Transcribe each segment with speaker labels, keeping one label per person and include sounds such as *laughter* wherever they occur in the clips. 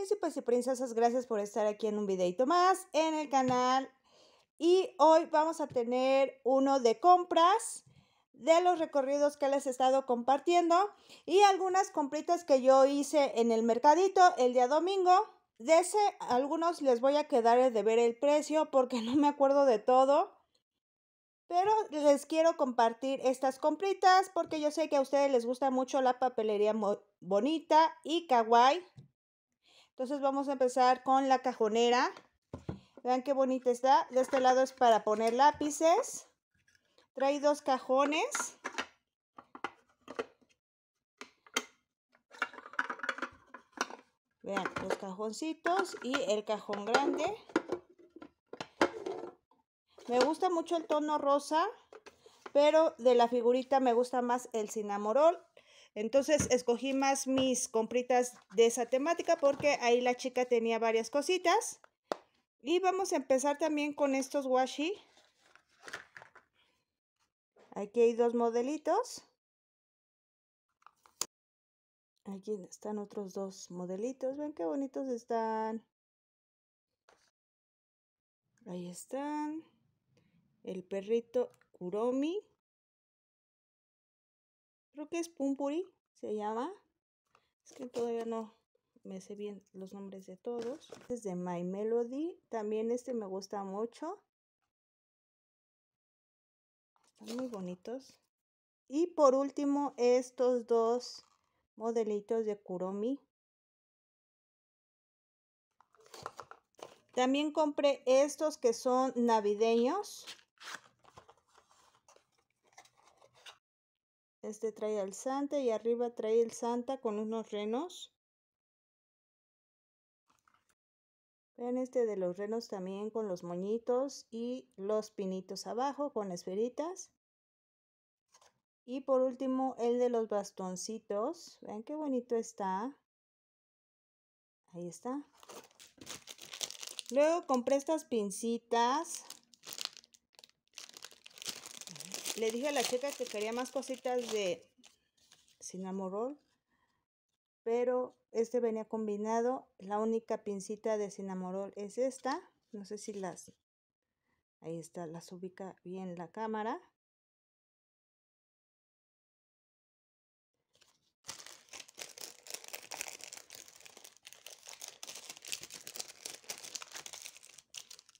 Speaker 1: príncipes y princesas, gracias por estar aquí en un videito más en el canal. Y hoy vamos a tener uno de compras de los recorridos que les he estado compartiendo y algunas compritas que yo hice en el mercadito el día domingo. De ese, algunos les voy a quedar de ver el precio porque *laughs* no me acuerdo de todo. Pero les quiero compartir estas compritas porque yo sé que a ustedes les gusta mucho la papelería bonita y kawaii. Entonces vamos a empezar con la cajonera. Vean qué bonita está. De este lado es para poner lápices. Trae dos cajones. Vean, los cajoncitos y el cajón grande. Me gusta mucho el tono rosa, pero de la figurita me gusta más el cinnamorol entonces escogí más mis compritas de esa temática porque ahí la chica tenía varias cositas. Y vamos a empezar también con estos washi. Aquí hay dos modelitos. Aquí están otros dos modelitos. Ven qué bonitos están. Ahí están. El perrito Kuromi creo que es Pumpuri, se llama. Es que todavía no me sé bien los nombres de todos. Este es de My Melody, también este me gusta mucho. Están muy bonitos. Y por último, estos dos modelitos de Kuromi. También compré estos que son navideños. Este trae al Santa y arriba trae el Santa con unos renos. Vean este de los renos también con los moñitos y los pinitos abajo con esferitas. Y por último el de los bastoncitos. ven qué bonito está. Ahí está. Luego compré estas pincitas le dije a la chica que quería más cositas de Cinamorol, pero este venía combinado. La única pincita de Cinamorol es esta. No sé si las... Ahí está, las ubica bien la cámara.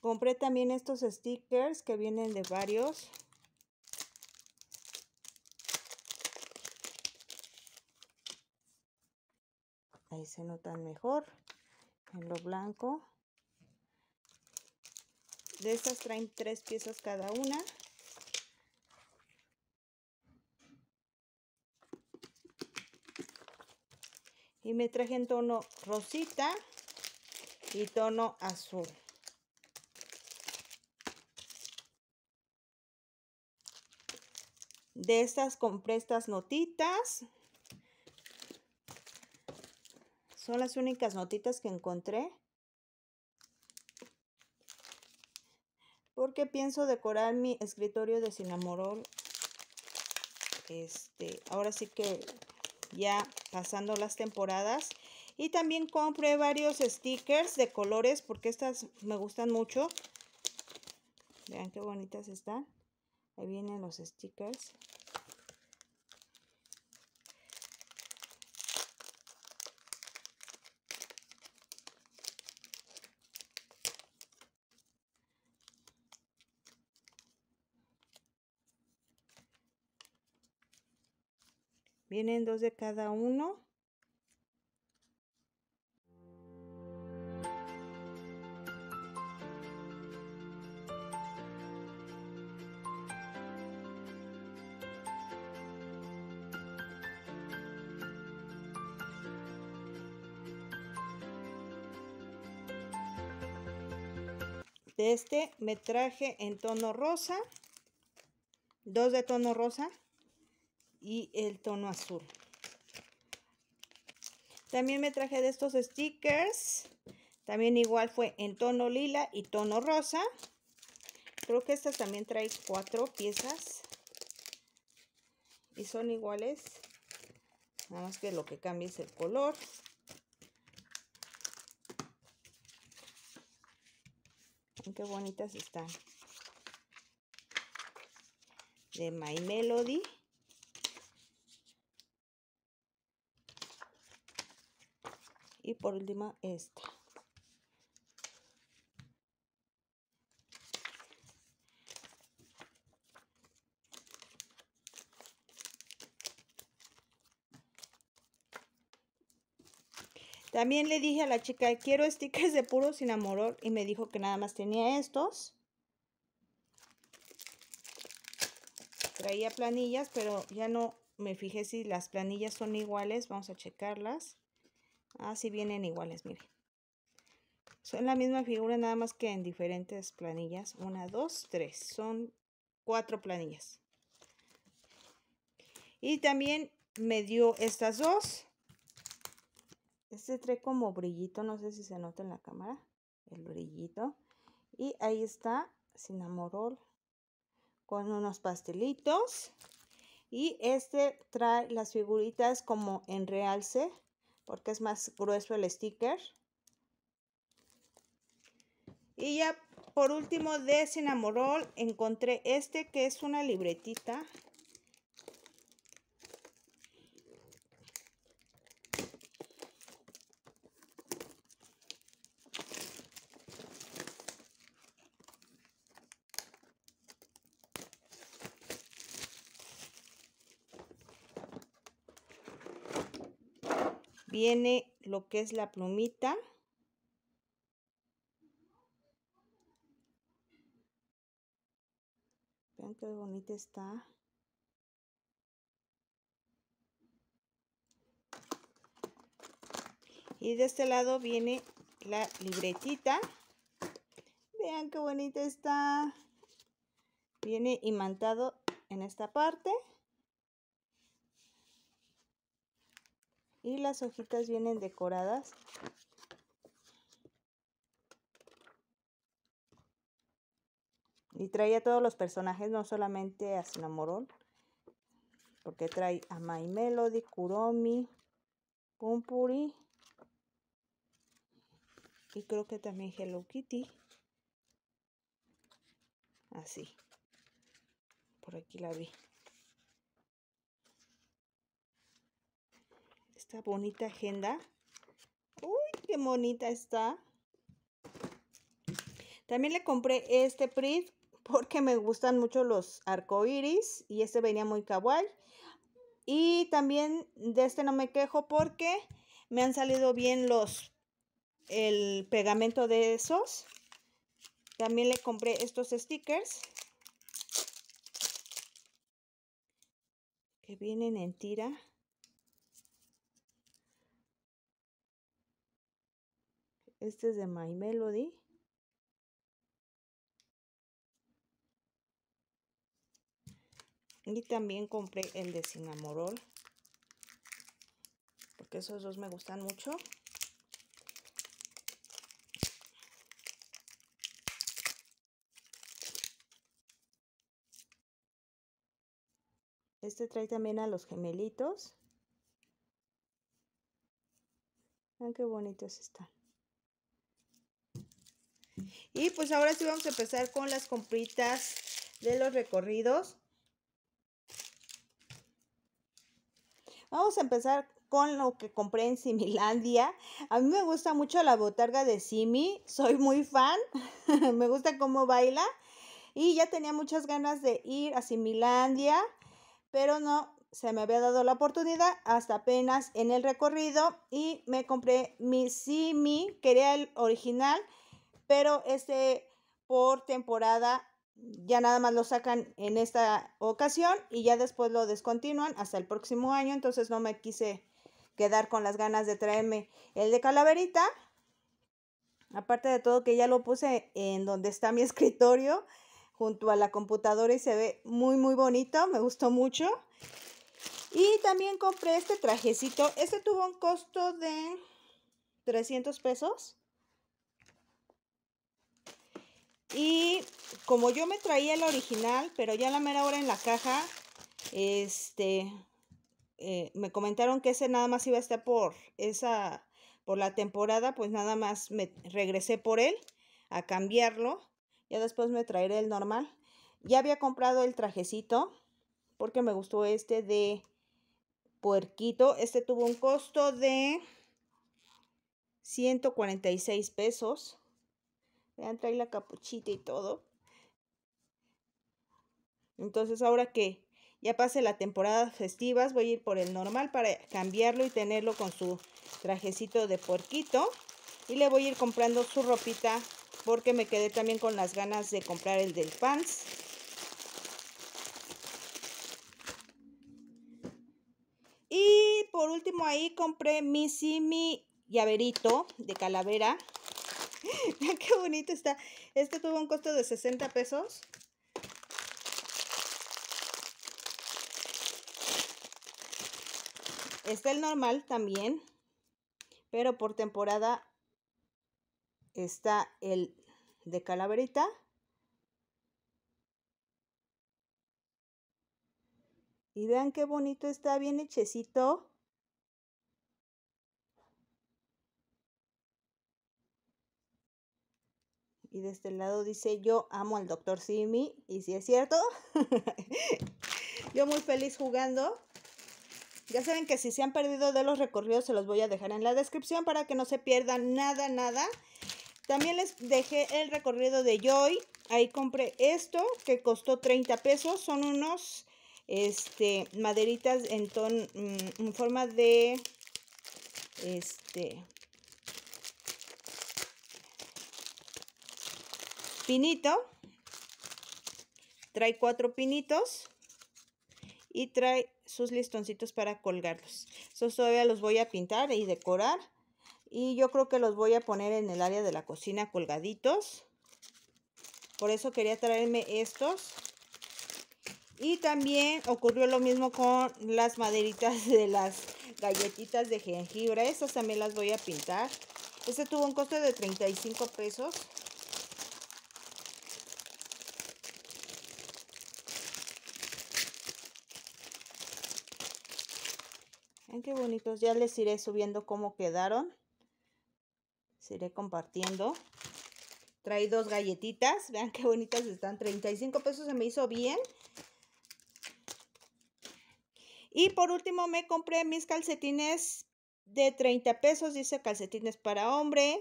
Speaker 1: Compré también estos stickers que vienen de varios ahí se notan mejor en lo blanco de estas traen tres piezas cada una y me traje en tono rosita y tono azul de estas compré estas notitas Son las únicas notitas que encontré. Porque pienso decorar mi escritorio de Sinamorol. Este, ahora sí que ya pasando las temporadas. Y también compré varios stickers de colores porque estas me gustan mucho. Vean qué bonitas están. Ahí vienen los stickers. Vienen dos de cada uno. De este me traje en tono rosa, dos de tono rosa, y el tono azul. También me traje de estos stickers. También igual fue en tono lila y tono rosa. Creo que estas también trae cuatro piezas. Y son iguales. Nada más que lo que cambia es el color. Qué bonitas están. De My Melody. y por última esta. También le dije a la chica, quiero stickers de puro amor. y me dijo que nada más tenía estos. Traía planillas, pero ya no me fijé si las planillas son iguales. Vamos a checarlas. Así ah, vienen iguales, miren. Son la misma figura, nada más que en diferentes planillas. Una, dos, tres. Son cuatro planillas. Y también me dio estas dos. Este trae como brillito, no sé si se nota en la cámara, el brillito. Y ahí está, Sinamorol con unos pastelitos. Y este trae las figuritas como en realce porque es más grueso el sticker. Y ya por último de encontré este que es una libretita viene lo que es la plumita. Vean qué bonita está. Y de este lado viene la libretita. Vean qué bonita está. Viene imantado en esta parte. y las hojitas vienen decoradas y trae a todos los personajes no solamente a Sinamorón. porque trae a My Melody, Kuromi, Kumpuri. y creo que también Hello Kitty así por aquí la vi esta bonita agenda. ¡Uy, qué bonita está! También le compré este print porque me gustan mucho los arcoíris y este venía muy kawaii. Y también de este no me quejo porque me han salido bien los el pegamento de esos. También le compré estos stickers que vienen en tira. Este es de My Melody. Y también compré el de Sinamorol. Porque esos dos me gustan mucho. Este trae también a los gemelitos. Vean ah, qué bonitos están. Y pues ahora sí vamos a empezar con las compritas de los recorridos. Vamos a empezar con lo que compré en Similandia. A mí me gusta mucho la botarga de Simi, soy muy fan, *laughs* me gusta cómo baila y ya tenía muchas ganas de ir a Similandia, pero no se me había dado la oportunidad hasta apenas en el recorrido y me compré mi Simi, quería el original pero este por temporada ya nada más lo sacan en esta ocasión y ya después lo descontinúan hasta el próximo año, entonces no me quise quedar con las ganas de traerme el de calaverita. Aparte de todo que ya lo puse en donde está mi *laughs* escritorio junto a la computadora y se ve muy muy bonito, me gustó mucho. Y también compré este trajecito, este tuvo un costo de 300 pesos Y como yo me traía el original, pero ya la mera hora en la caja, este, eh, me comentaron que ese nada más iba a estar por esa, por la temporada, pues nada más me regresé por él a cambiarlo. Ya después me traeré el normal. Ya había comprado el trajecito porque me gustó este de puerquito. Este tuvo un costo de 146 pesos. Vean, trae la capuchita y todo. Entonces, ahora que ya pase la temporada festiva, voy a ir por el normal para cambiarlo y tenerlo con su trajecito de puerquito. Y le voy a ir comprando su ropita porque me quedé también con las ganas de comprar el del pants. Y por último ahí compré mi simi llaverito de calavera vean *laughs* qué bonito está. Este tuvo un costo de 60 pesos. Está el normal también, pero por temporada está el de calaverita. Y vean qué bonito está, bien hechecito. Y de este lado dice, yo amo al doctor Simi. Y si es cierto, *laughs* yo muy feliz jugando. Ya saben que si se han perdido de los recorridos, se los voy a dejar en la descripción para que no se pierdan nada, nada. También les dejé el recorrido de Joy. Ahí compré esto que costó 30 pesos. Son unos este, maderitas en, mm, en forma de este, pinito. Trae cuatro pinitos. Y trae sus listoncitos para colgarlos. Estos todavía los voy a pintar y decorar. Y yo creo que los voy a poner en el área de la cocina colgaditos. Por eso quería traerme estos. Y también ocurrió lo mismo con las maderitas de las galletitas de jengibre. Estas también las voy a pintar. Este tuvo un costo de 35 pesos. qué bonitos. Ya les iré subiendo cómo quedaron. iré compartiendo. trae dos galletitas. Vean qué bonitas están. 35 pesos se me hizo bien. Y por último me compré mis calcetines de 30 pesos. Dice calcetines para hombre.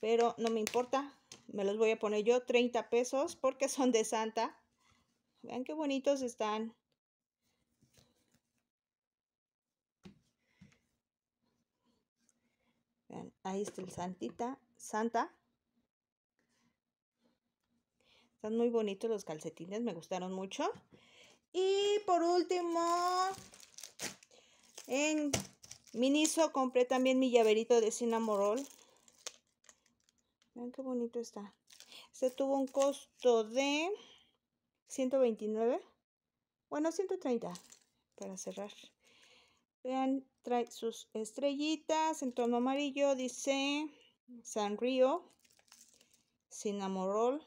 Speaker 1: Pero no me importa. Me los voy a poner yo 30 pesos porque son de Santa. Vean qué bonitos están. Ahí está el Santita, Santa. Están muy bonitos los calcetines, me gustaron mucho. Y por último, en Miniso compré también mi llaverito de Cinnamorol. Vean qué bonito está. Este tuvo un costo de 129. Bueno, 130 para cerrar. Vean trae sus estrellitas en tono amarillo, dice Sanrio, Cinnamorol.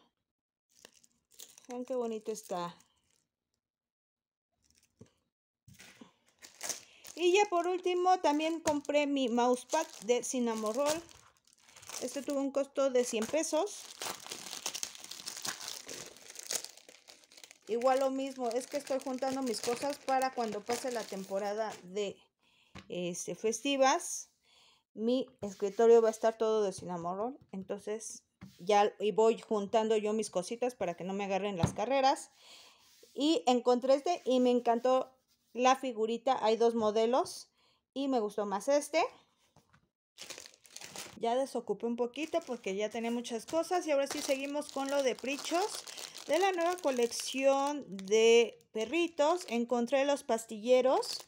Speaker 1: Vean qué bonito está. Y ya por último también compré mi mousepad de Cinnamorol. Este tuvo un costo de 100 pesos. Igual lo mismo, es que estoy juntando mis cosas para cuando pase la temporada de este, festivas, mi escritorio va a estar todo de cinnamon Entonces ya y voy juntando yo mis cositas para que no me agarren las carreras. Y encontré este y me encantó la figurita. Hay dos modelos y me gustó más este. Ya desocupé un poquito porque ya tenía muchas cosas. Y ahora sí seguimos con lo de prichos. De la nueva colección de perritos encontré los pastilleros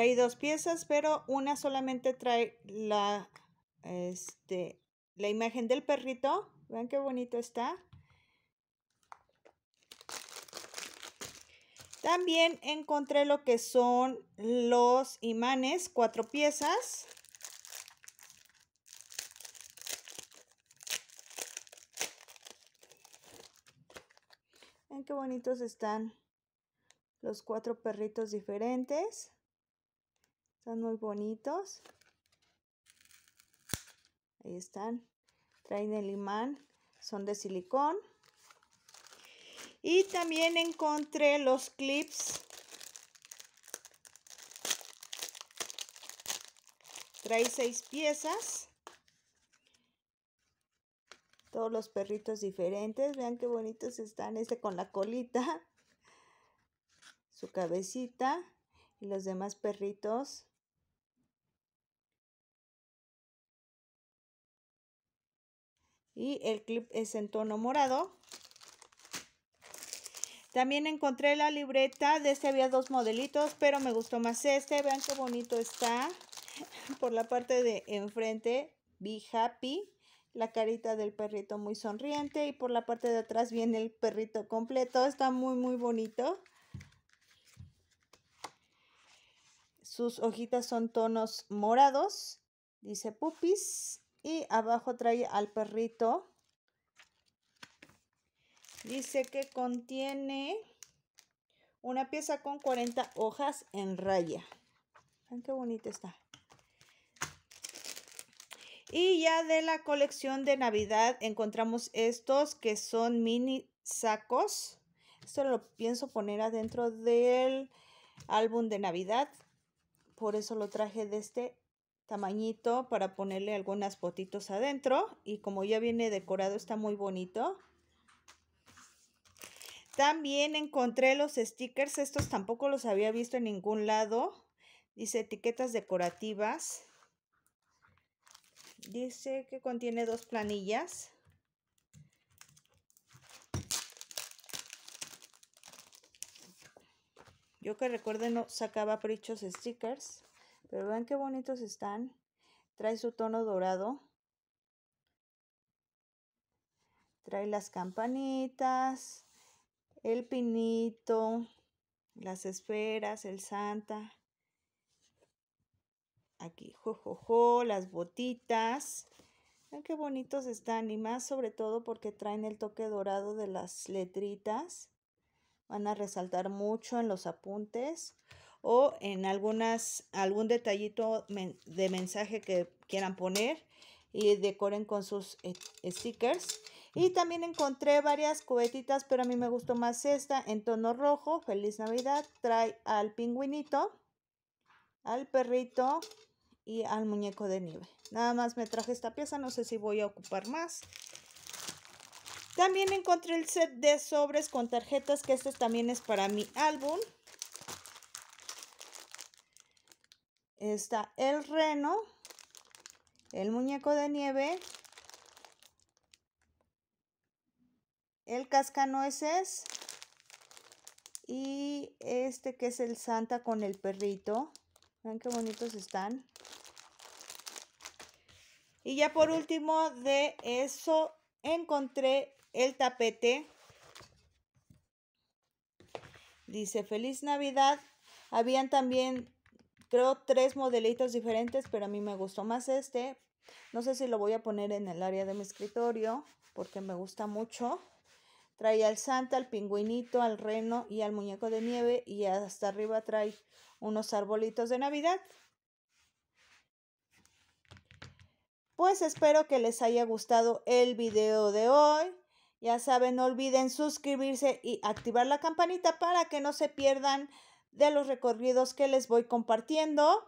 Speaker 1: trae dos piezas, pero una solamente trae la, este, la imagen del perrito. Vean qué bonito está. También encontré lo que son los imanes, cuatro piezas. Vean qué bonitos están los cuatro perritos diferentes. Están muy bonitos. Ahí están. Traen el imán. Son de silicón. Y también encontré los clips. Trae seis piezas. Todos los perritos diferentes. Vean qué bonitos están. Este con la colita. Su cabecita. Y los demás perritos y el clip es en tono morado. También encontré la libreta, de este había dos modelitos, pero me gustó más este. Vean qué bonito está *laughs* por la parte de enfrente, Be Happy, la carita del perrito muy sonriente y por la parte de atrás viene el perrito completo. Está muy, muy bonito. Sus hojitas son tonos morados, dice Pupis. Y abajo trae al perrito. Dice que contiene una pieza con 40 hojas en raya. qué bonita está. Y ya de la colección de Navidad encontramos estos que son mini sacos. Esto lo pienso poner adentro del álbum de Navidad. Por eso lo traje de este tamañito para ponerle algunas potitos adentro y como ya viene decorado está muy bonito. También encontré los stickers, estos tampoco los había visto en ningún lado. Dice etiquetas decorativas. Dice que contiene dos planillas. Yo que recuerdo no sacaba prichos stickers. Pero vean qué bonitos están. Trae su tono dorado. Trae las campanitas, el pinito, las esferas, el santa. Aquí, jojojo, las botitas. Vean qué bonitos están y más sobre todo porque traen el toque dorado de las letritas. Van a resaltar mucho en los apuntes o en algunas, algún detallito de mensaje que quieran poner y decoren con sus eh, stickers. Y también encontré varias cubetitas, pero a mí me gustó más esta en tono rojo. Feliz Navidad. Trae al pingüinito, al perrito y al muñeco de nieve. Nada más me traje esta pieza, no sé si voy a ocupar más. También encontré el set de sobres con tarjetas, que este también es para mi álbum. está el reno, el muñeco de nieve, el cascanueces y este que es el Santa con el perrito. ¿Ven qué bonitos están. Y ya por último de eso encontré el tapete. Dice, feliz Navidad. Habían también creo tres modelitos diferentes, pero a mí me gustó más este. No sé si lo voy a poner en el área de mi escritorio porque me gusta mucho. Trae al Santa, al pingüinito, al reno y al muñeco de nieve y hasta arriba trae unos arbolitos de Navidad. Pues espero que les haya gustado el video de hoy. Ya saben, no olviden suscribirse y activar la campanita para que no se pierdan de los recorridos que les voy compartiendo.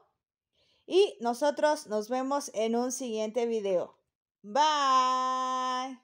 Speaker 1: Y nosotros nos vemos en un siguiente video. Bye.